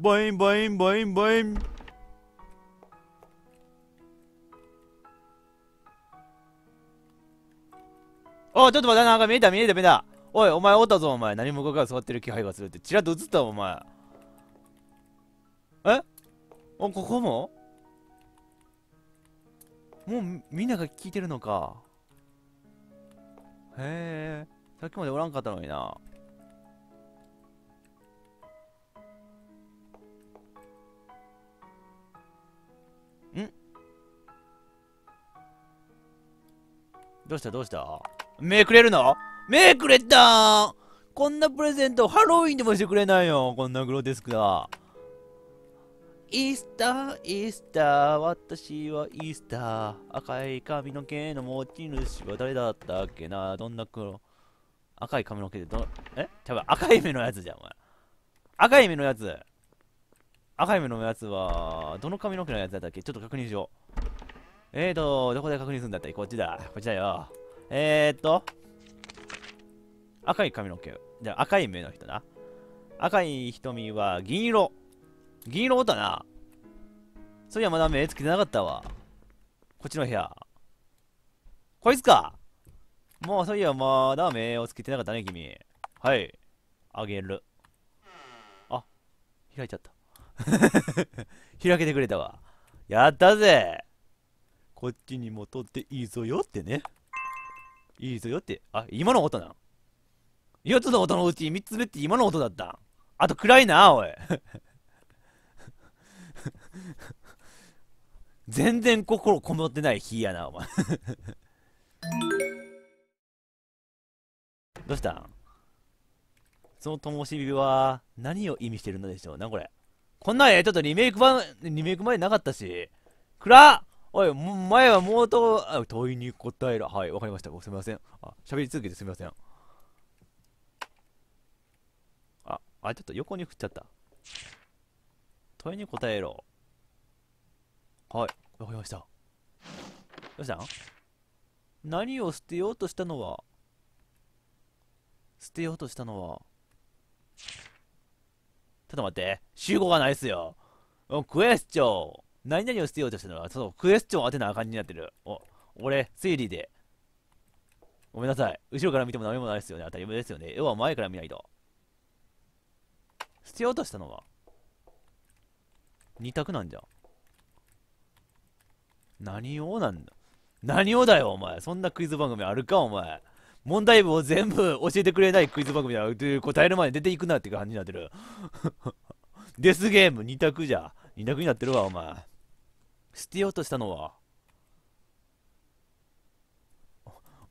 ボインボインボインボインおいちょっと待ってなんか見えた見えた見えたおいお前おったぞお前何も動かず座ってる気配がするってちらっと映ったお前えおここももうみんなが聞いてるのかへえさっきまでおらんかったのになどうしたどうした目くれるの目くれたこんなプレゼントハロウィンでもしてくれないよこんなグロテスクだイースター、イースター、私はイースター。赤い髪の毛の持ち主は誰だったっけなどんな黒。赤い髪の毛でど、え多分赤い目のやつじゃん、お前。赤い目のやつ。赤い目のやつは、どの髪の毛のやつだったっけちょっと確認しよう。えーと、どこで確認するんだったこっちだ。こっちだよ。えーと、赤い髪の毛。じゃ赤い目の人な。赤い瞳は銀色。銀色だな。そういや、まだ目つけてなかったわ。こっちの部屋。こいつかもう、そういや、まだ目をつけてなかったね、君。はい。あげる。あ、開いちゃった。開けてくれたわ。やったぜこっちにも取っていいぞよってね。いいぞよって。あ、今の音なん。4つの音のうち3つ目って今の音だったあと暗いな、おい。全然心こもってない日やな、お前 どうしたんその灯火は何を意味してるのでしょうな、これ。こんなえ、ちょっとリメイク版、リメイク前なかったし。暗っおい、前はもうと、問いに答えろ。はい、わかりました。すみません。あ、喋り続けてすみません。あ、あ、ちょっと横に振っちゃった。問いに答えろ。はい、わかりました。どうしたん何を捨てようとしたのは捨てようとしたのはちょっと待って、集合がないっすよ。クエスチョン何々を捨てようとしたのは、そのクエスチョン当てなあかんになってる。お、俺、推理で。ごめんなさい。後ろから見ても何もないですよね。当たり前ですよね。要は前から見ないと。捨てようとしたのは、二択なんじゃん。何をなんだ何をだよ、お前。そんなクイズ番組あるか、お前。問題文を全部教えてくれないクイズ番組だという答える前に出ていくなって感じになってる。デスゲーム二択じゃ。二択になってるわ、お前。捨てようとしたのは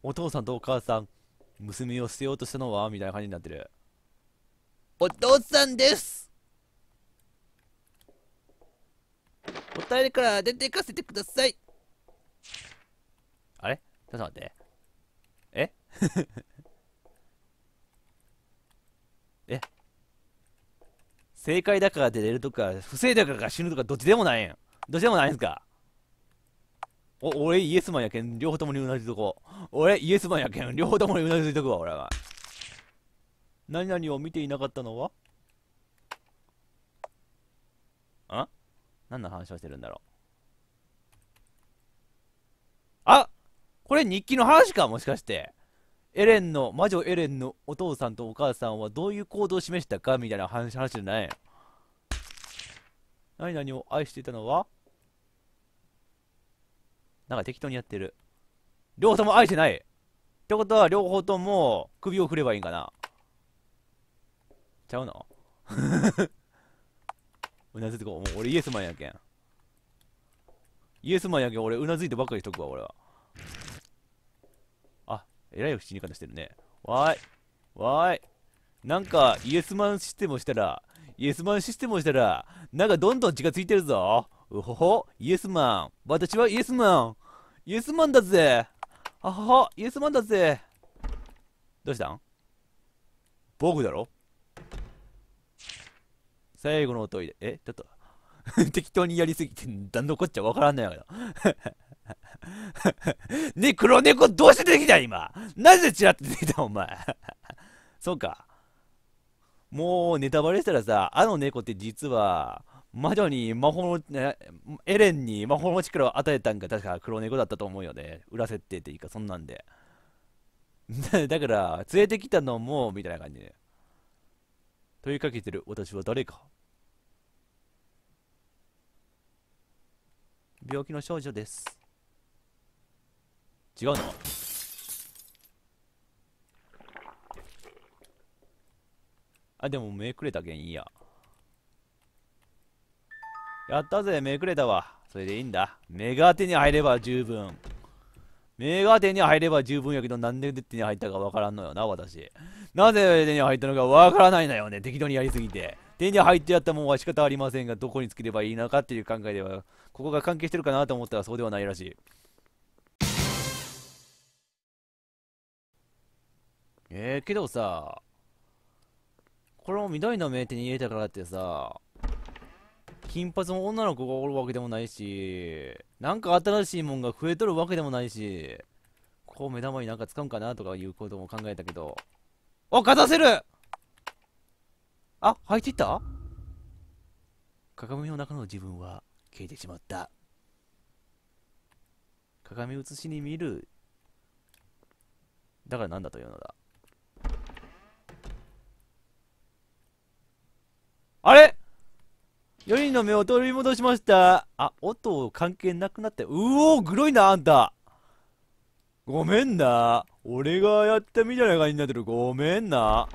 お父さんとお母さん娘を捨てようとしたのはみたいな感じになってるお父さんですお便りから出ていかせてくださいあれちょっと待ってえ え正解だから出れるとか不正だから死ぬとかどっちでもないやんどうしてもないんすかお、俺イエスマンやけん、両方ともにうなずいとこ俺イエスマンやけん、両方ともにうなずいとこわ、俺は。何々を見ていなかったのはん何の話をしてるんだろうあこれ日記の話かもしかしてエレンの魔女エレンのお父さんとお母さんはどういう行動を示したかみたいな話話じゃない何々を愛していたのはなんか適当にやってる。両方とも空えてないってことは、両方とも首を振ればいいんかな。ちゃうの うなずいてこう。もう俺イエスマンやけん。イエスマンやけん、俺うなずいてばっかりしとくわ、俺は。あ、えらい口に方してるね。わーい。わーい。なんか、イエスマンシステムをしたら、イエスマンシステムをしたら、なんかどんどん血がついてるぞ。うほほ、イエスマン。私はイエスマン。イエスマンだぜあははイエスマンだぜどうしたん僕だろ最後のおトイレえちょっと 適当にやりすぎて何のこっちゃわからんのやけど ね黒猫どうして出てきた今なぜチラッと出てきたお前 そうかもうネタバレしたらさあの猫って実は魔女に魔法の、ね、エレンに魔法の力を与えたんが確か黒猫だったと思うよね。裏設定っていうか、そんなんで。だから、連れてきたのも、みたいな感じで。問いかけてる私は誰か病気の少女です。違うのあ、でもめくれた原因や。やったぜ、めくれたわ。それでいいんだ。メガ手に入れば十分。メガ手に入れば十分やけど、なんで手に入ったかわからんのよな、私。なぜ手に入ったのかわからないのよね。適当にやりすぎて。手に入ってやったもんは仕方ありませんが、どこにつければいいのかっていう考えでは、ここが関係してるかなと思ったらそうではないらしい。えー、けどさ、これも緑の名手に入れたからってさ、金髪女の子がおるわけでもないし、なんか新しいもんが増えとるわけでもないし、こう目玉になんか使うんかなとかいうことも考えたけど。お、勝たせるあ、入っていった鏡の中の自分は消えてしまった。鏡写しに見る。だからなんだというのだ。あれ4人の目を取り戻しましたあ音関係なくなったうおグロいなあんたごめんな俺がやったみたいな感じになってるごめんな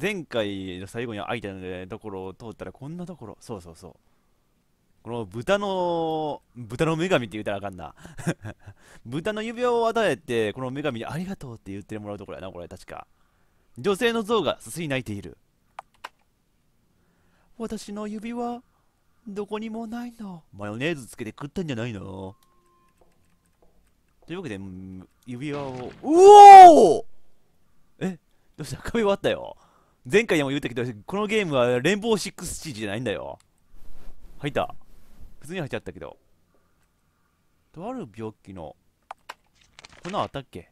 前回の最後に開いたのでところを通ったらこんなところそうそうそうこの豚の豚の女神って言ったらあかんな 豚の指輪を与えてこの女神にありがとうって言ってもらうところやなこれ確か女性の像がすすり泣いている私の指輪、どこにもないの。マヨネーズつけて食ったんじゃないのというわけで、指輪を、うおーえどうした壁わったよ。前回でも言ったけど、このゲームはレンボーシックスチージじゃないんだよ。入った。普通に入っちゃったけど。とある病気の、粉あったっけ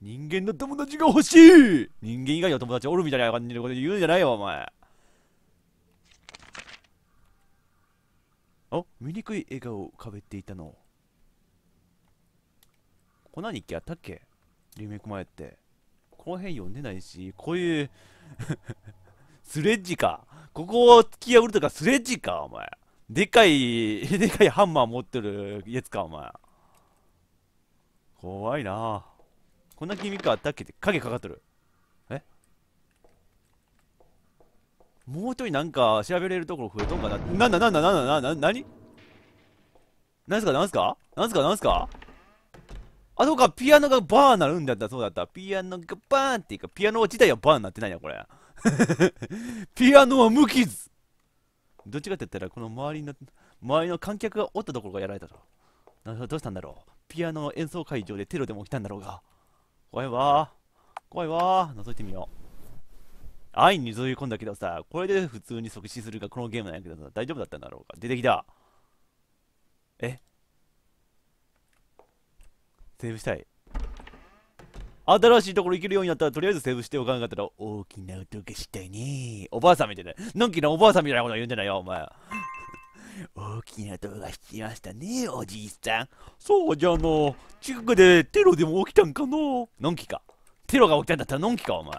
人間の友達が欲しい人間以外の友達おるみたいな感じのこと言うんじゃないよ、お前。あ醜い笑顔をかぶっていたのこんな日記あったっけリメイク前ってこの辺読んでないしこういう スレッジかここを突き破るとかスレッジかお前でかい でかいハンマー持ってるやつかお前怖いなこんな君かあったっけって影かかっとるもうちょいなんか調べれるところ増えとんかななんだなんだなんだなんだなになんすかなんすかなんすかなんすかあ、そうか、ピアノがバーなるんだった、そうだった。ピアノがバーンっていうか、ピアノ自体はバーになってないや、これ。ピアノは無傷どっちかって言ったら、この周りの、周りの観客がおったところがやられたと。どうしたんだろうピアノの演奏会場でテロでも起きたんだろうが。怖いわ怖いわ覗いてみよう。愛に注い込んだけどさ、これで普通に即死するがこのゲームなんやけどさ、大丈夫だったんだろうか出てきたえセーブしたい。新しいところ行けるようになったらとりあえずセーブしておかんかったら大きな音がしたいねおばあさんみたいな。のんきなおばあさんみたいなこと言うんじゃないよ、お前。大きな音がしてましたね、おじいさん。そうじゃの。近くでテロでも起きたんかののんきか。テロが起きたんだったらのんきか、お前。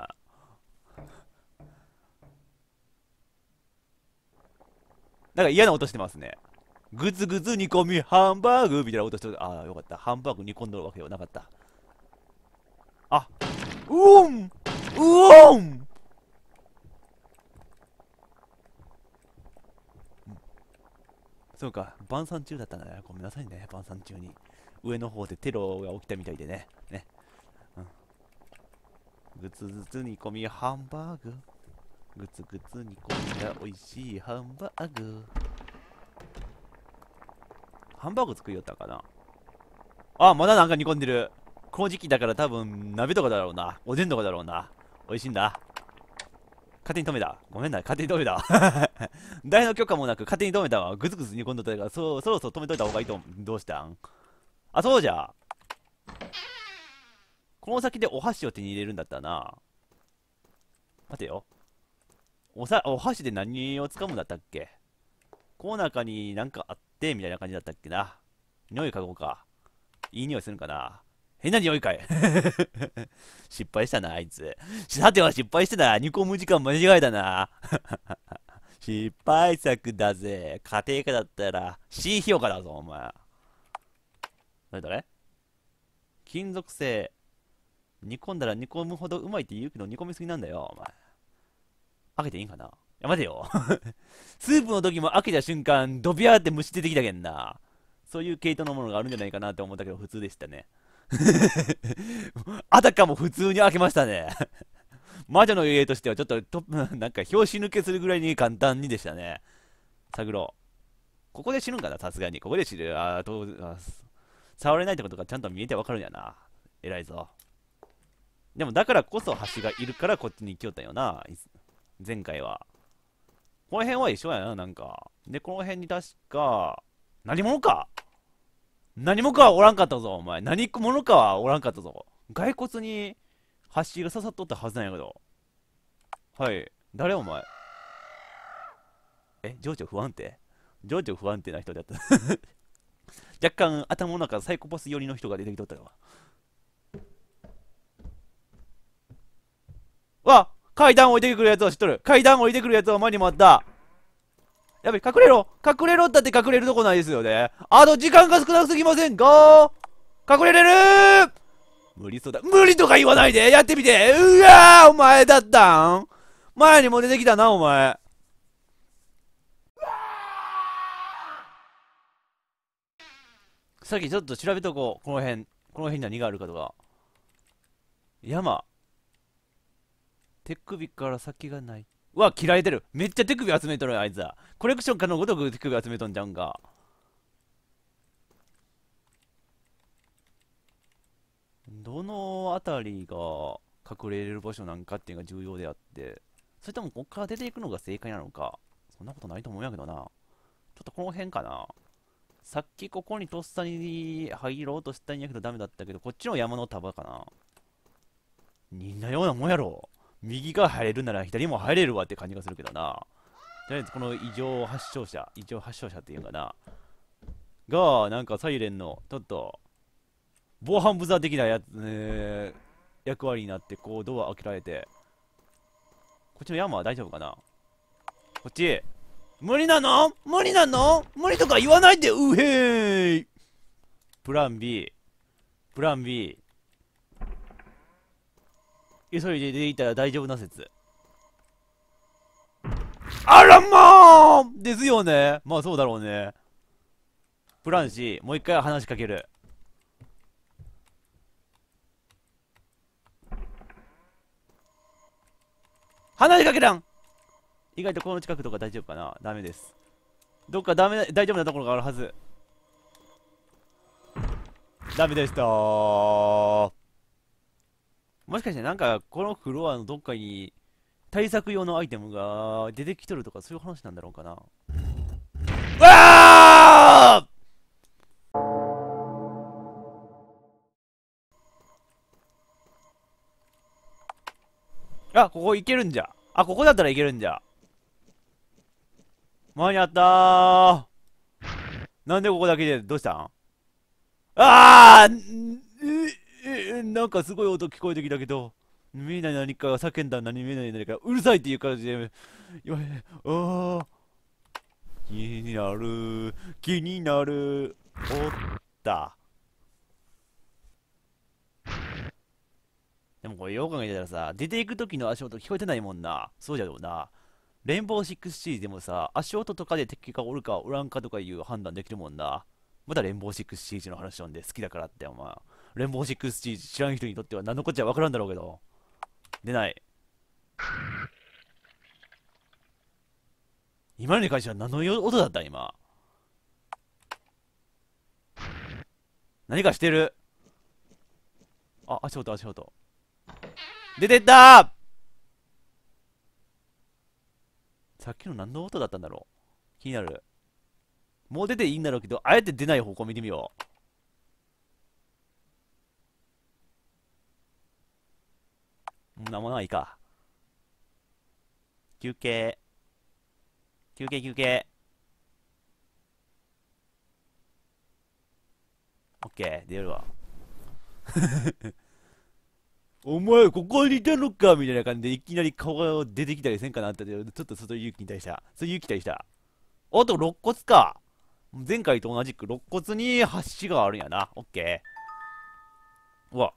なんか嫌な音してますね。ぐずぐず煮込みハンバーグみたいな音してる。ああ、よかった。ハンバーグ煮込んどるわけよ。なかった。あ、うおんうおんそうか、晩餐中だったんだね。ごめんなさいね、晩餐中に。上の方でテロが起きたみたいでね。ね。うん。ぐつぐつ煮込みハンバーグ。グツグツ煮込んだ美味しいハンバーグハンバーグ作りよったかなあまだなんか煮込んでるこの時期だから多分鍋とかだろうなおでんとかだろうな美味しいんだ勝手に止めたごめんな勝手に止めた 台の許可もなく勝手に止めたわグツグツ煮込んどったからそそろそろ止めといた方がいいとどうしたんあそうじゃこの先でお箸を手に入れるんだったな待てよおさ、お箸で何を掴むんだったっけこの中になんかあって、みたいな感じだったっけな。匂い嗅ごうか。いい匂いするんかな。変な匂いかい 失敗したな、あいつ。さては失敗してた。煮込む時間間違えたな。失敗作だぜ。家庭科だったら C 評価だぞ、お前。どれどれ金属製。煮込んだら煮込むほどうまいって言うけど、煮込みすぎなんだよ、お前。開けていいんかないや、待てよ。スープの時も開けた瞬間、ドビャーって虫出てきたけんな。そういう系統のものがあるんじゃないかなって思ったけど、普通でしたね。あたかも普通に開けましたね。魔女の家としてはちょっとなんか拍子抜けするぐらいに簡単にでしたね。探ろう。ここで死ぬんかな、さすがに。ここで死ぬ。あどうあ、触れないってことがちゃんと見えてわかるんやな。偉いぞ。でもだからこそ橋がいるからこっちに行きよったよな。前回は。この辺は一緒やな、なんか。で、この辺に確か、何者か何者かはおらんかったぞ、お前。何者かはおらんかったぞ。骸骨に、橋が刺さっとったはずなんやけど。はい。誰お前。え、情緒不安定情緒不安定な人だった 若干頭の中サイコパス寄りの人が出てきとったわ。わ階段置いてくるやつを知っとる。階段置いてくるやつを前にもあった。やべ、隠れろ隠れろったって隠れるとこないですよね。あと時間が少なすぎませんか隠れれる無理そうだ。無理とか言わないでやってみてうわーお前だったん前にも出てきたな、お前。さっきちょっと調べとこう。この辺。この辺に何があるかとか。山。手首から先がない。うわ、嫌いてる。めっちゃ手首集めとる、あいつは。コレクションかのごとく手首集めとんじゃんか。どの辺りが隠れる場所なんかっていうのが重要であって、それともここから出ていくのが正解なのか。そんなことないと思うんやけどな。ちょっとこの辺かな。さっきここにとっさに入ろうとしたんやけどダメだったけど、こっちの山の束かな。似んなようなもんやろ。右が入れるなら左も入れるわって感じがするけどな。とりあえずこの異常発症者、異常発症者っていうかな。が、なんかサイレンの、ちょっと、防犯ブザー的なやつ、ね、役割になって、こう、ドア開けられて。こっちの山は大丈夫かなこっち。無理なの無理なの無理とか言わないで、うへいプラン B。プラン B。急いで出ていたら大丈夫な説。あらまーですよね。まあそうだろうね。プランシー、もう一回話しかける。話しかけらん意外とこの近くとか大丈夫かなダメです。どっかダメ大丈夫なところがあるはず。ダメでしたー。もしかしてなんか、このフロアのどっかに、対策用のアイテムが出てきとるとか、そういう話なんだろうかな。うわあ、ここ行けるんじゃ。あ、ここだったらいけるんじゃ。間に合ったー。なんでここだけで、どうしたんあーなんかすごい音聞こえてきたけど、見えない何かが叫んだ何見えない何か、うるさいっていう感じで、言われ、ああ、気になる、気になる、おった。でもこれよう考えたらさ、出ていく時の足音聞こえてないもんな。そうじゃろうな。レインボーシックスーズでもさ、足音とかで敵がおるかおらんかとかいう判断できるもんな。まだレインボーシックスーズの話なんで好きだからって、お前。レンボーシックスチ知らん人にとっては何のこっちゃ分からんだろうけど。出ない。今に関しては何の音だった今。何かしてる。あ、足音、足音。出てったさっきの何の音だったんだろう気になる。もう出ていいんだろうけど、あえて出ない方向見てみよう。んなものはいいか。休憩。休憩休憩。オッケー、出るわ。お前、ここにいたのかみたいな感じで、いきなり顔が出てきたりせんかなって、ちょっと外の勇気に対した。そうう勇気に対した。あと、肋骨か。前回と同じく、肋骨に橋があるんやな。オッケー。うわ。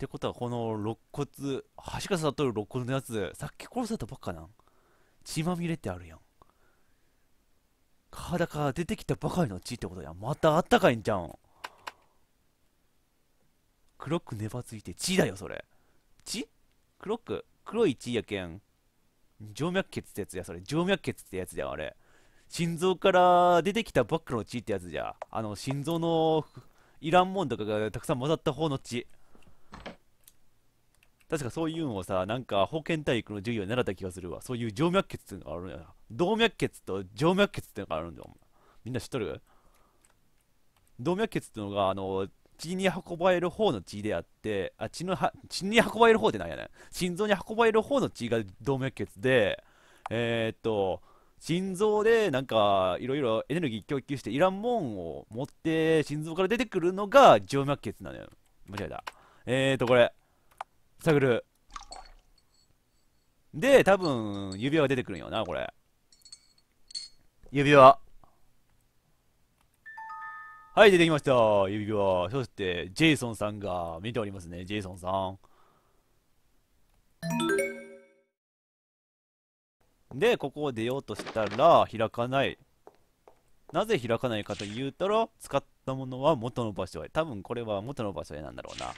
ってことはこの肋骨橋川さんとる肋骨のやつさっき殺されたばっかなん血まみれってあるやん体から出てきたばかりの血ってことやまたあったかいんじゃんクロックねばついて血だよそれ血クロック黒い血やけん静脈血ってやつやそれ静脈血ってやつじゃあれ心臓から出てきたばっかの血ってやつじゃあの心臓のいらんもんとかがたくさん混ざった方の血確かそういうのをさ、なんか保健体育の授業に習った気がするわ。そういう静脈血っていうのがあるんやな。動脈血と静脈血っていうのがあるんだよ。みんな知っとる動脈血っていうのが、あの、血に運ばれる方の血であって、あ、血のは、血に運ばれる方ってなんやね心臓に運ばれる方の血が動脈血で、えー、っと、心臓でなんかいろいろエネルギー供給していらんもんを持って心臓から出てくるのが静脈血なのよ。間違えた。えーと、これ。探る。で、多分、指輪が出てくるんよな、これ。指輪。はい、出てきました。指輪。そして、ジェイソンさんが見ておりますね。ジェイソンさん。で、ここを出ようとしたら、開かない。なぜ開かないかというと、使ったものは元の場所へ。多分これは元の場所へなんだろうな。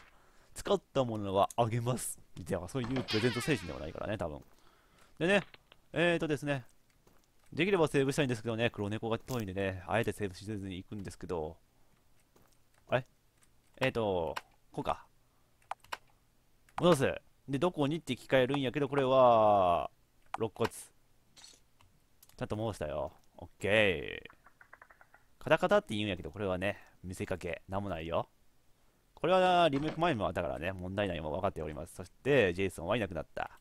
使ったものはあげます。では、そういうプレゼント精神ではないからね、多分。でね、えーとですね、できればセーブしたいんですけどね、黒猫が遠いんでね、あえてセーブしずに行くんですけど、あれえーと、こうか。戻す。で、どこにって聞かれるんやけど、これは、肋骨。ちゃんと戻したよ。オッケー。カタカタって言うんやけど、これはね、見せかけ、なんもないよ。これはリメイク前もだからね、問題ないも分かっております。そして、ジェイソンはいなくなった。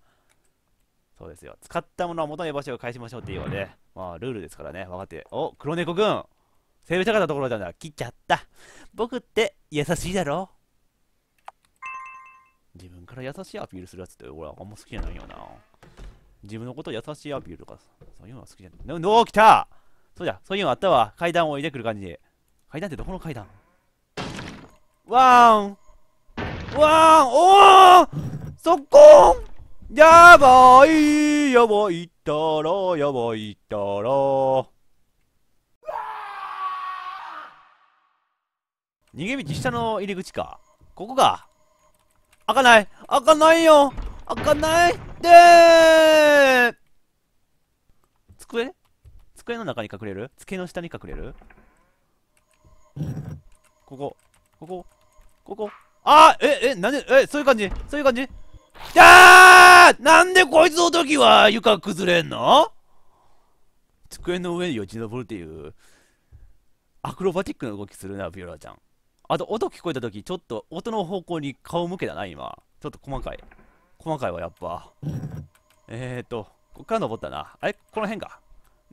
そうですよ。使ったものは元の場所を返しましょうっていうので、ね、まあ、ルールですからね、分かって。お、黒猫くんセーブしたかったところだな。切っちゃった。僕って優しいだろ自分から優しいアピールするやつって俺はあんま好きじゃないよな。自分のこと優しいアピールとか、そういうのは好きじゃない。おお来たそうじゃ、そういうのあったわ。階段を置いてくる感じ。階段ってどこの階段ワンワンおおそこやばいやばいったらやばいったら逃げ道下の入り口か。ここか。開かない開かないよ開かないでー机机の中に隠れる机の下に隠れるここ。ここ。ここ。あーえ、え、なんで、え、そういう感じそういう感じあーなんでこいつの時は床崩れんの机の上によち登るっていう、アクロバティックな動きするな、ビオラちゃん。あと、音聞こえた時、ちょっと音の方向に顔向けだな、今。ちょっと細かい。細かいわ、やっぱ。えーと、こっから登ったな。あれこの辺か。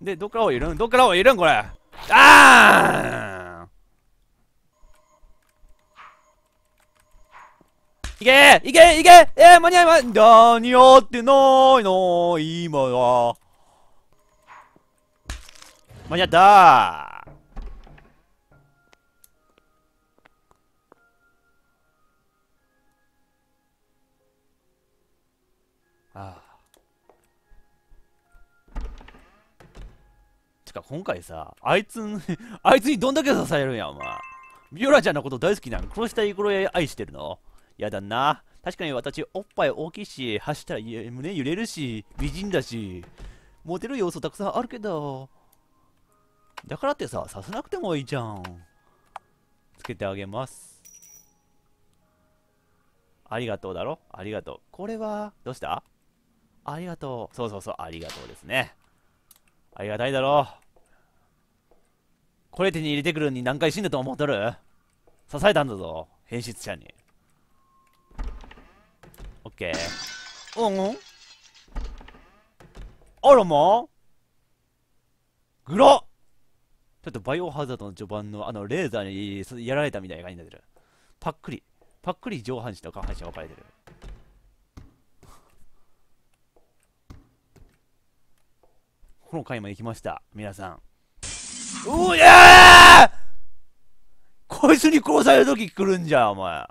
で、どっから降いるんどっから降いるんこれ。あーいけいけいけえー、間に合いま、何やってないの今は。間に合ったあてか今回さあいつあいつにどんだけ支えるんやお前ビオラちゃんのこと大好きなん殺したい頃愛してるのやだな。確かに私、おっぱい大きいし、走ったら胸揺れるし、美人だし、モテる要素たくさんあるけど、だからってさ、させなくてもいいじゃん。つけてあげます。ありがとうだろありがとう。これは、どうしたありがとう。そうそうそう、ありがとうですね。ありがたいだろこれ手に入れてくるのに何回死んだと思っとる支えたんだぞ、変質者に。けうんあらまグロちょっとバイオハザードの序盤のあのレーザーにやられたみたいな感じになってる。パックリ。パックリ上半身と下半身が分かれてる。この回まできました、皆さん。うおやこいつに殺される時来るんじゃん、お前。